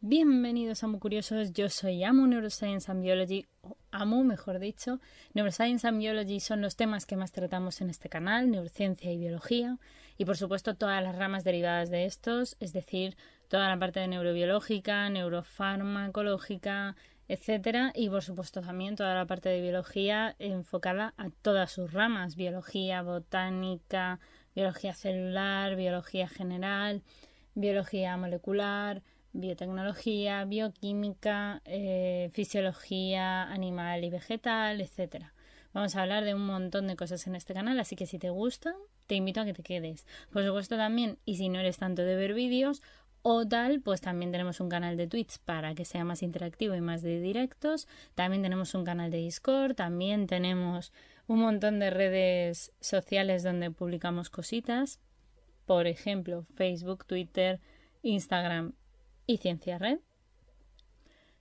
Bienvenidos a Muy Curiosos, yo soy amo Neuroscience and Biology, o Amu mejor dicho. Neuroscience and Biology son los temas que más tratamos en este canal, neurociencia y biología, y por supuesto todas las ramas derivadas de estos, es decir, toda la parte de neurobiológica, neurofarmacológica, etcétera, y por supuesto también toda la parte de biología enfocada a todas sus ramas, biología botánica, biología celular, biología general, biología molecular, biotecnología, bioquímica, eh, fisiología animal y vegetal, etcétera. Vamos a hablar de un montón de cosas en este canal, así que si te gustan, te invito a que te quedes. Por supuesto también, y si no eres tanto de ver vídeos, o tal, pues también tenemos un canal de tweets para que sea más interactivo y más de directos. También tenemos un canal de Discord, también tenemos un montón de redes sociales donde publicamos cositas. Por ejemplo, Facebook, Twitter, Instagram y Ciencia Red.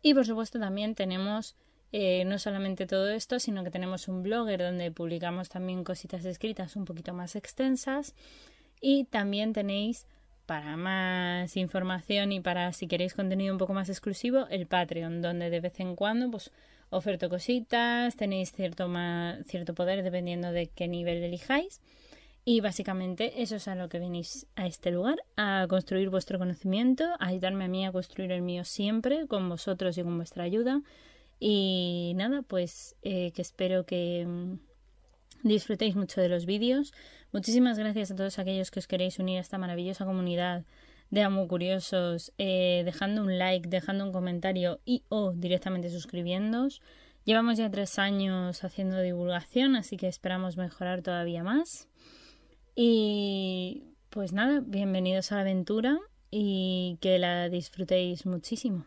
Y por supuesto también tenemos eh, no solamente todo esto, sino que tenemos un blogger donde publicamos también cositas escritas un poquito más extensas. Y también tenéis para más información y para si queréis contenido un poco más exclusivo, el Patreon, donde de vez en cuando pues oferto cositas, tenéis cierto, más, cierto poder dependiendo de qué nivel elijáis. Y básicamente eso es a lo que venís a este lugar, a construir vuestro conocimiento, a ayudarme a mí a construir el mío siempre, con vosotros y con vuestra ayuda. Y nada, pues eh, que espero que mm, disfrutéis mucho de los vídeos. Muchísimas gracias a todos aquellos que os queréis unir a esta maravillosa comunidad de Amo Curiosos, eh, dejando un like, dejando un comentario y o directamente suscribiéndoos. Llevamos ya tres años haciendo divulgación, así que esperamos mejorar todavía más. Y pues nada, bienvenidos a la aventura y que la disfrutéis muchísimo.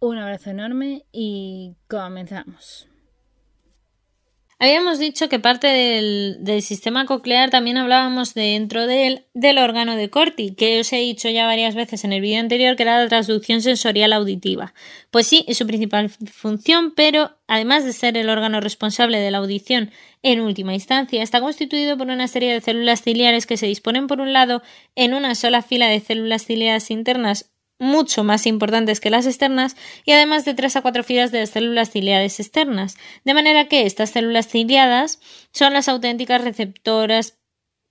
Un abrazo enorme y comenzamos. Habíamos dicho que parte del, sistema coclear también hablábamos dentro del, del órgano de Corti, que os he dicho ya varias veces en el vídeo anterior que era la transducción sensorial auditiva. Pues sí, es su principal función, pero además de ser el órgano responsable de la audición en última instancia, está constituido por una serie de células ciliares que se disponen por un lado en una sola fila de células ciliares internas mucho más importantes que las externas y además de tres a cuatro filas de las células ciliadas externas, de manera que estas células ciliadas son las auténticas receptoras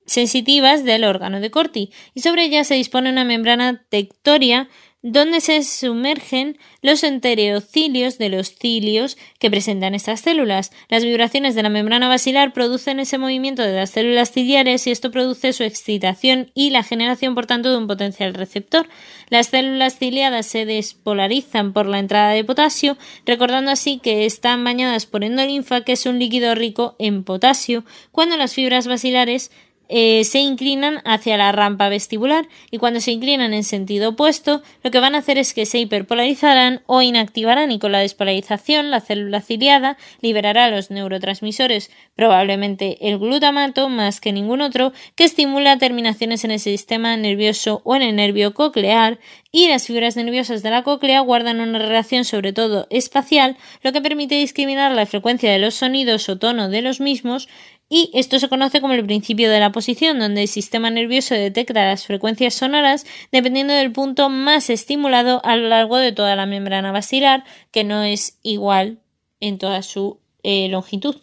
sensitivas del órgano de Corti y sobre ellas se dispone una membrana tectoria donde se sumergen los entereocilios de los cilios que presentan estas células. Las vibraciones de la membrana basilar producen ese movimiento de las células ciliares y esto produce su excitación y la generación, por tanto, de un potencial receptor. Las células ciliadas se despolarizan por la entrada de potasio, recordando así que están bañadas por endolinfa, que es un líquido rico en potasio, cuando las fibras basilares eh, se inclinan hacia la rampa vestibular y cuando se inclinan en sentido opuesto, lo que van a hacer es que se hiperpolarizarán o inactivarán y con la despolarización la célula ciliada liberará los neurotransmisores, probablemente el glutamato más que ningún otro, que estimula terminaciones en el sistema nervioso o en el nervio coclear y las fibras nerviosas de la cóclea guardan una relación sobre todo espacial, lo que permite discriminar la frecuencia de los sonidos o tono de los mismos y esto se conoce como el principio de la posición, donde el sistema nervioso detecta las frecuencias sonoras dependiendo del punto más estimulado a lo largo de toda la membrana basilar, que no es igual en toda su eh, longitud.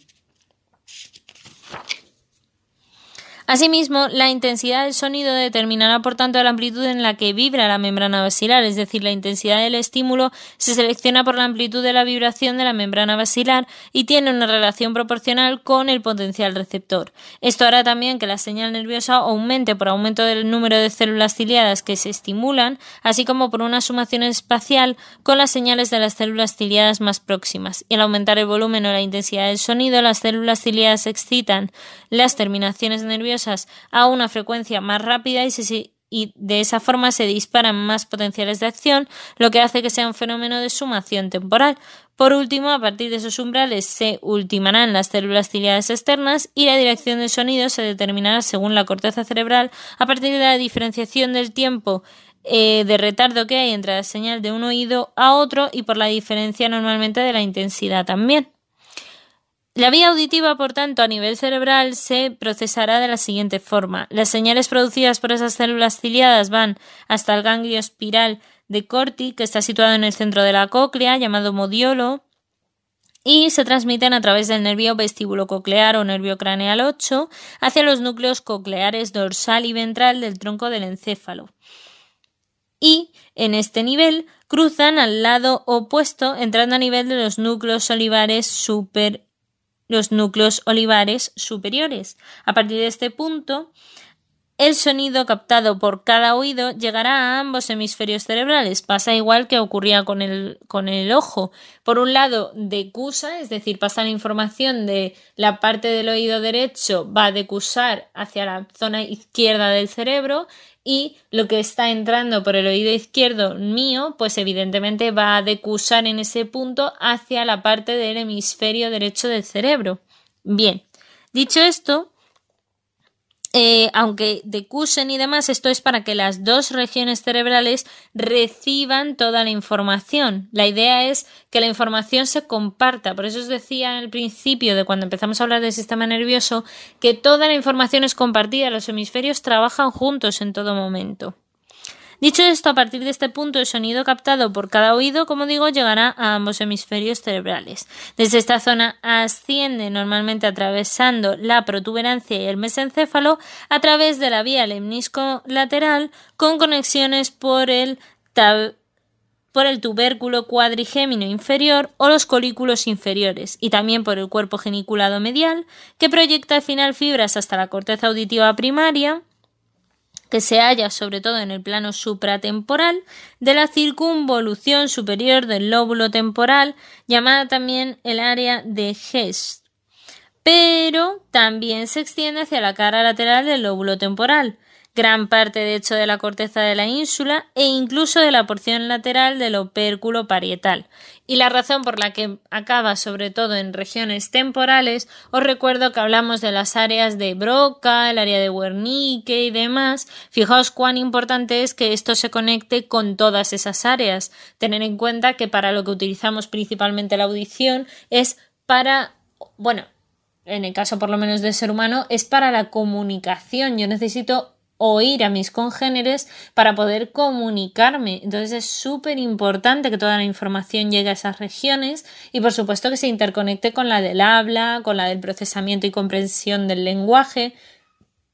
Asimismo, la intensidad del sonido determinará por tanto la amplitud en la que vibra la membrana basilar, es decir, la intensidad del estímulo se selecciona por la amplitud de la vibración de la membrana basilar y tiene una relación proporcional con el potencial receptor. Esto hará también que la señal nerviosa aumente por aumento del número de células ciliadas que se estimulan, así como por una sumación espacial con las señales de las células ciliadas más próximas. Y al aumentar el volumen o la intensidad del sonido, las células ciliadas excitan las terminaciones nerviosas a una frecuencia más rápida y, de esa forma se disparan más potenciales de acción, lo que hace que sea un fenómeno de sumación temporal. Por último, a partir de esos umbrales se ultimarán las células ciliadas externas y la dirección del sonido se determinará según la corteza cerebral a partir de la diferenciación del tiempo eh, de retardo que hay entre la señal de un oído a otro y por la diferencia normalmente de la intensidad también. La vía auditiva, por tanto, a nivel cerebral se procesará de la siguiente forma. Las señales producidas por esas células ciliadas van hasta el ganglio espiral de Corti, que está situado en el centro de la cóclea, llamado modiolo, y se transmiten a través del nervio vestíbulo coclear o nervio craneal 8 hacia los núcleos cocleares dorsal y ventral del tronco del encéfalo. Y en este nivel cruzan al lado opuesto, entrando a nivel de los núcleos olivares super los núcleos olivares superiores. A partir de este punto, el sonido captado por cada oído llegará a ambos hemisferios cerebrales. Pasa igual que ocurría con el, con el ojo. Por un lado, decusa, es decir, pasa la información de la parte del oído derecho, va a decusar hacia la zona izquierda del cerebro y lo que está entrando por el oído izquierdo mío, pues evidentemente va a decusar en ese punto hacia la parte del hemisferio derecho del cerebro. Bien, dicho esto, eh, aunque de Cusen y demás, esto es para que las dos regiones cerebrales reciban toda la información. La idea es que la información se comparta. Por eso os decía al principio de cuando empezamos a hablar del sistema nervioso que toda la información es compartida. Los hemisferios trabajan juntos en todo momento. Dicho esto, a partir de este punto, el sonido captado por cada oído, como digo, llegará a ambos hemisferios cerebrales. Desde esta zona asciende normalmente atravesando la protuberancia y el mesencéfalo a través de la vía lemnisco lateral con conexiones por el por el tubérculo cuadrigémino inferior o los colículos inferiores y también por el cuerpo geniculado medial, que proyecta al final fibras hasta la corteza auditiva primaria que se halla sobre todo en el plano supratemporal, de la circunvolución superior del lóbulo temporal, llamada también el área de gest. pero también se extiende hacia la cara lateral del lóbulo temporal, gran parte de hecho de la corteza de la ínsula e incluso de la porción lateral del opérculo parietal. Y la razón por la que acaba sobre todo en regiones temporales, os recuerdo que hablamos de las áreas de Broca, el área de Wernicke y demás. Fijaos cuán importante es que esto se conecte con todas esas áreas. Tener en cuenta que para lo que utilizamos principalmente la audición es para, bueno, en el caso por lo menos del ser humano, es para la comunicación. Yo necesito oír a mis congéneres para poder comunicarme. Entonces es súper importante que toda la información llegue a esas regiones y por supuesto que se interconecte con la del habla, con la del procesamiento y comprensión del lenguaje,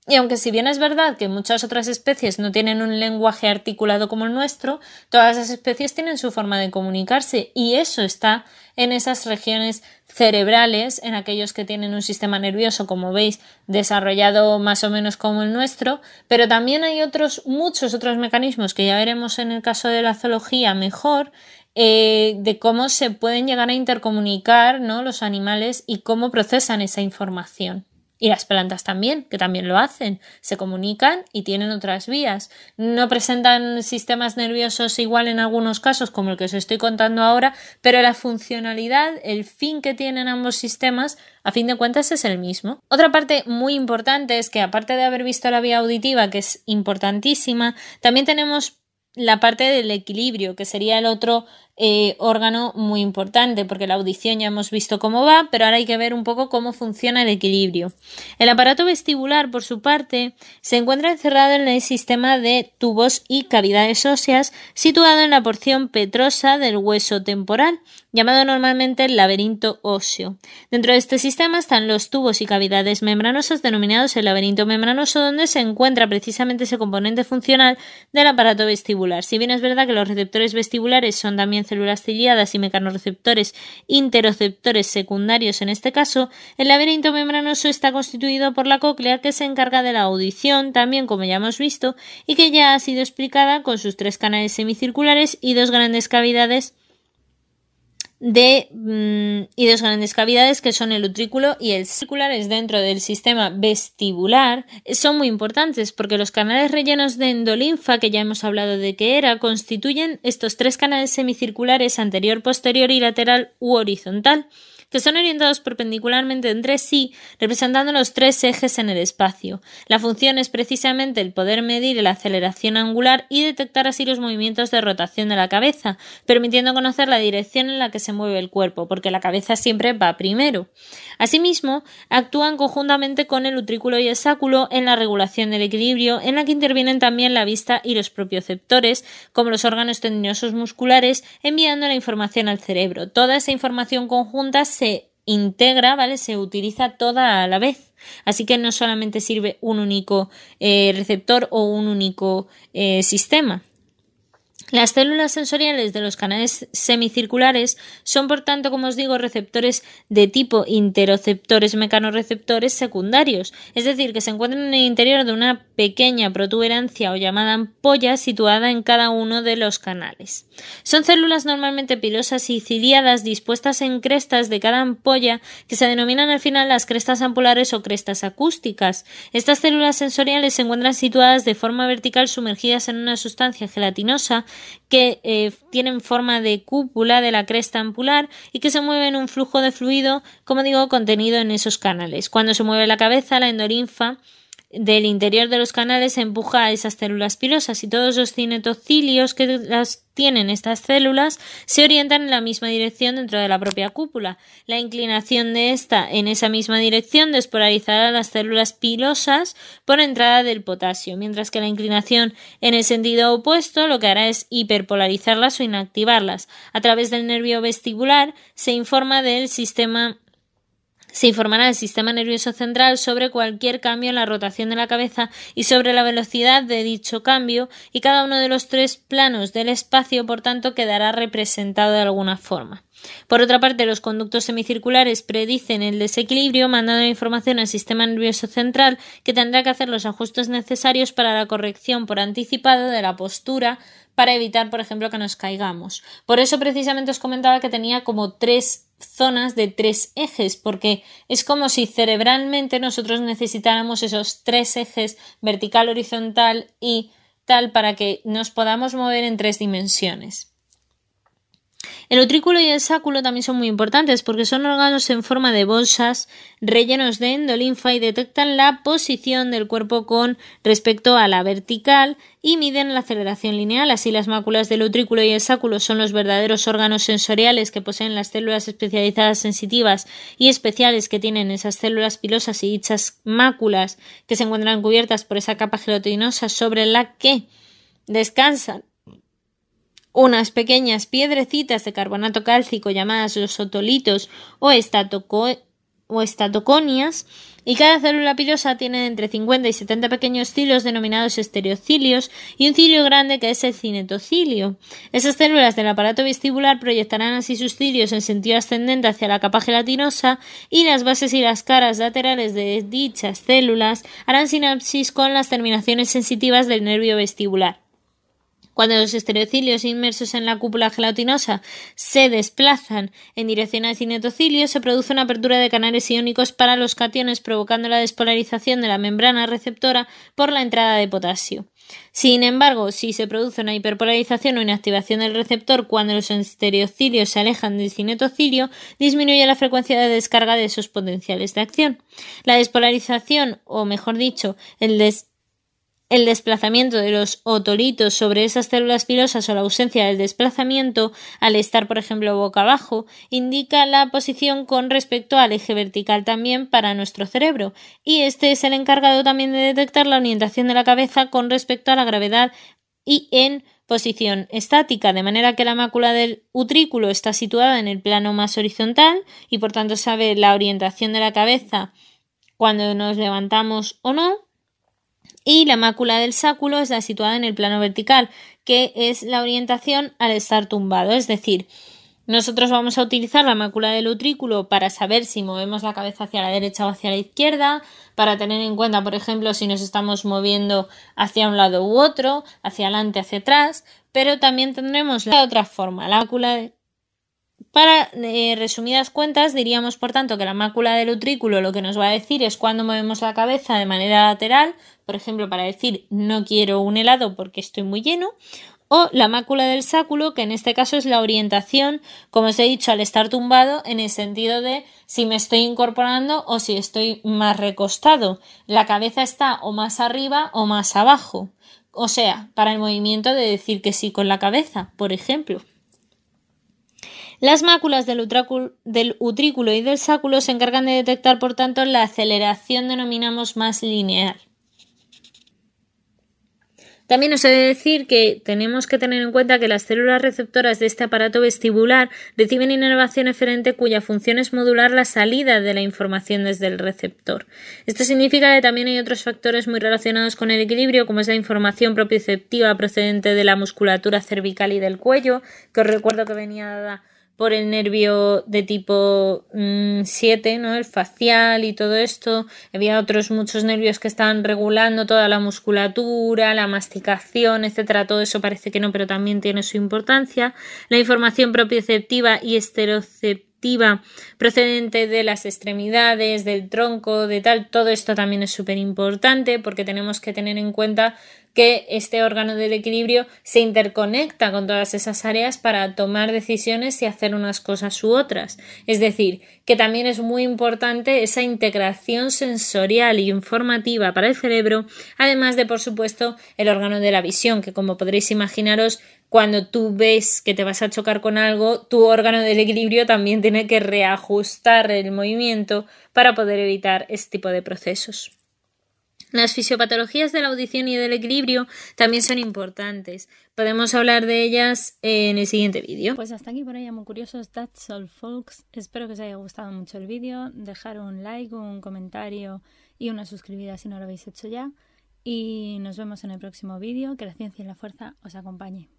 y aunque si bien es verdad que muchas otras especies no tienen un lenguaje articulado como el nuestro, todas las especies tienen su forma de comunicarse y eso está en esas regiones cerebrales, en aquellos que tienen un sistema nervioso, como veis, desarrollado más o menos como el nuestro, pero también hay otros, muchos otros mecanismos que ya veremos en el caso de la zoología mejor, eh, de cómo se pueden llegar a intercomunicar ¿no? los animales y cómo procesan esa información. Y las plantas también, que también lo hacen, se comunican y tienen otras vías. No presentan sistemas nerviosos igual en algunos casos como el que os estoy contando ahora, pero la funcionalidad, el fin que tienen ambos sistemas, a fin de cuentas es el mismo. Otra parte muy importante es que aparte de haber visto la vía auditiva, que es importantísima, también tenemos la parte del equilibrio, que sería el otro eh, órgano muy importante, porque la audición ya hemos visto cómo va, pero ahora hay que ver un poco cómo funciona el equilibrio. El aparato vestibular, por su parte, se encuentra encerrado en el sistema de tubos y cavidades óseas, situado en la porción petrosa del hueso temporal, llamado normalmente el laberinto óseo. Dentro de este sistema están los tubos y cavidades membranosas, denominados el laberinto membranoso, donde se encuentra precisamente ese componente funcional del aparato vestibular. Si bien es verdad que los receptores vestibulares son también células ciliadas y mecanorreceptores interoceptores secundarios en este caso, el laberinto membranoso está constituido por la cóclea que se encarga de la audición, también como ya hemos visto, y que ya ha sido explicada con sus tres canales semicirculares y dos grandes cavidades de, mm, y dos grandes cavidades que son el utrículo y el circulares dentro del sistema vestibular son muy importantes porque los canales rellenos de endolinfa que ya hemos hablado de que era constituyen estos tres canales semicirculares anterior, posterior y lateral u horizontal que son orientados perpendicularmente entre sí, representando los tres ejes en el espacio. La función es precisamente el poder medir la aceleración angular y detectar así los movimientos de rotación de la cabeza, permitiendo conocer la dirección en la que se mueve el cuerpo, porque la cabeza siempre va primero. Asimismo, actúan conjuntamente con el utrículo y el sáculo en la regulación del equilibrio, en la que intervienen también la vista y los propioceptores, como los órganos tendinosos musculares, enviando la información al cerebro. Toda esa información conjunta se integra, ¿vale? Se utiliza toda a la vez. Así que no solamente sirve un único eh, receptor o un único eh, sistema. Las células sensoriales de los canales semicirculares son, por tanto, como os digo, receptores de tipo interoceptores mecanorreceptores secundarios, es decir, que se encuentran en el interior de una pequeña protuberancia o llamada ampolla situada en cada uno de los canales. Son células normalmente pilosas y ciliadas dispuestas en crestas de cada ampolla que se denominan al final las crestas ampulares o crestas acústicas. Estas células sensoriales se encuentran situadas de forma vertical sumergidas en una sustancia gelatinosa que eh, tienen forma de cúpula de la cresta ampular y que se mueven un flujo de fluido, como digo, contenido en esos canales. Cuando se mueve la cabeza, la endorinfa del interior de los canales empuja a esas células pilosas y todos los cinetocilios que las tienen estas células se orientan en la misma dirección dentro de la propia cúpula. La inclinación de esta en esa misma dirección despolarizará las células pilosas por entrada del potasio, mientras que la inclinación en el sentido opuesto lo que hará es hiperpolarizarlas o inactivarlas. A través del nervio vestibular se informa del sistema se informará al sistema nervioso central sobre cualquier cambio en la rotación de la cabeza y sobre la velocidad de dicho cambio, y cada uno de los tres planos del espacio, por tanto, quedará representado de alguna forma. Por otra parte, los conductos semicirculares predicen el desequilibrio, mandando información al sistema nervioso central, que tendrá que hacer los ajustes necesarios para la corrección por anticipado de la postura para evitar, por ejemplo, que nos caigamos. Por eso precisamente os comentaba que tenía como tres zonas de tres ejes, porque es como si cerebralmente nosotros necesitáramos esos tres ejes vertical, horizontal y tal para que nos podamos mover en tres dimensiones. El utrículo y el sáculo también son muy importantes porque son órganos en forma de bolsas rellenos de endolinfa y detectan la posición del cuerpo con respecto a la vertical y miden la aceleración lineal. Así las máculas del utrículo y el sáculo son los verdaderos órganos sensoriales que poseen las células especializadas sensitivas y especiales que tienen esas células pilosas y dichas máculas que se encuentran cubiertas por esa capa gelatinosa sobre la que descansan unas pequeñas piedrecitas de carbonato cálcico llamadas los otolitos o, estatoconias y cada célula pilosa tiene entre 50 y 70 pequeños cilios denominados estereocilios y un cilio grande que es el cinetocilio. Esas células del aparato vestibular proyectarán así sus cilios en sentido ascendente hacia la capa gelatinosa y las bases y las caras laterales de dichas células harán sinapsis con las terminaciones sensitivas del nervio vestibular. Cuando los estereocilios inmersos en la cúpula gelatinosa se desplazan en dirección al cinetocilio, se produce una apertura de canales iónicos para los cationes, provocando la despolarización de la membrana receptora por la entrada de potasio. Sin embargo, si se produce una hiperpolarización o inactivación del receptor cuando los estereocilios se alejan del cinetocilio, disminuye la frecuencia de descarga de esos potenciales de acción. La despolarización, o mejor dicho, el el desplazamiento de los otolitos sobre esas células filosas o la ausencia del desplazamiento, al estar, por ejemplo, boca abajo, indica la posición con respecto al eje vertical también para nuestro cerebro, y este es el encargado también de detectar la orientación de la cabeza con respecto a la gravedad y en posición estática, de manera que la mácula del utrículo está situada en el plano más horizontal y por tanto sabe la orientación de la cabeza cuando nos levantamos o no, y la mácula del sáculo la situada en el plano vertical, que es la orientación al estar tumbado, es decir, nosotros vamos a utilizar la mácula del utrículo para saber si movemos la cabeza hacia la derecha o hacia la izquierda, para tener en cuenta, por ejemplo, si nos estamos moviendo hacia un lado u otro, hacia adelante, hacia atrás, pero también tendremos la otra forma, la mácula para eh, resumidas cuentas, diríamos por tanto que la mácula del utrículo lo que nos va a decir es cuando movemos la cabeza de manera lateral, por ejemplo, para decir no quiero un helado porque estoy muy lleno, o la mácula del sáculo, que en este caso es la orientación, como os he dicho, al estar tumbado, en el sentido de si me estoy incorporando o si estoy más recostado. La cabeza está o más arriba o más abajo. O sea, para el movimiento de decir que sí con la cabeza, por ejemplo. Las máculas del, utrículo y del sáculo se encargan de detectar, por tanto, la aceleración denominamos más lineal. También os he de decir que tenemos que tener en cuenta que las células receptoras de este aparato vestibular reciben inervación eferente cuya función es modular la salida de la información desde el receptor. Esto significa que también hay otros factores muy relacionados con el equilibrio, como es la información propioceptiva procedente de la musculatura cervical y del cuello, que os recuerdo que venía dada por el nervio de tipo 7, mm, ¿no? El facial y todo esto. Había otros muchos nervios que estaban regulando toda la musculatura, la masticación, etcétera. Todo eso parece que no, pero también tiene su importancia. La información propioceptiva y esteroceptiva procedente de las extremidades, del tronco, de tal, todo esto también es súper importante porque tenemos que tener en cuenta que este órgano del equilibrio se interconecta con todas esas áreas para tomar decisiones y hacer unas cosas u otras. Es decir, que también es muy importante esa integración sensorial y informativa para el cerebro, además de, por supuesto, el órgano de la visión, que como podréis imaginaros cuando tú ves que te vas a chocar con algo, tu órgano del equilibrio también tiene que reajustar el movimiento para poder evitar este tipo de procesos. Las fisiopatologías de la audición y del equilibrio también son importantes. Podemos hablar de ellas en el siguiente vídeo. Pues hasta aquí por ahí, muy curiosos. That's all, folks. Espero que os haya gustado mucho el vídeo. Dejar un like, un comentario y una suscribida si no lo habéis hecho ya. Y nos vemos en el próximo vídeo. Que la ciencia y la fuerza os acompañe.